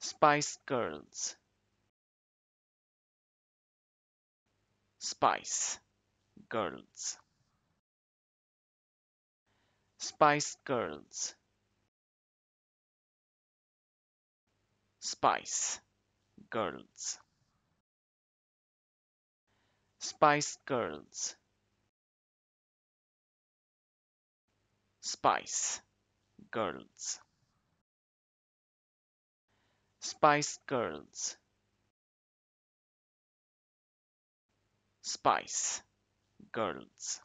Spice Girls. Spice Girls. Spice Girls. Spice Girls. Spice Girls. Spice Girls. Spice Girls. Spice Girls.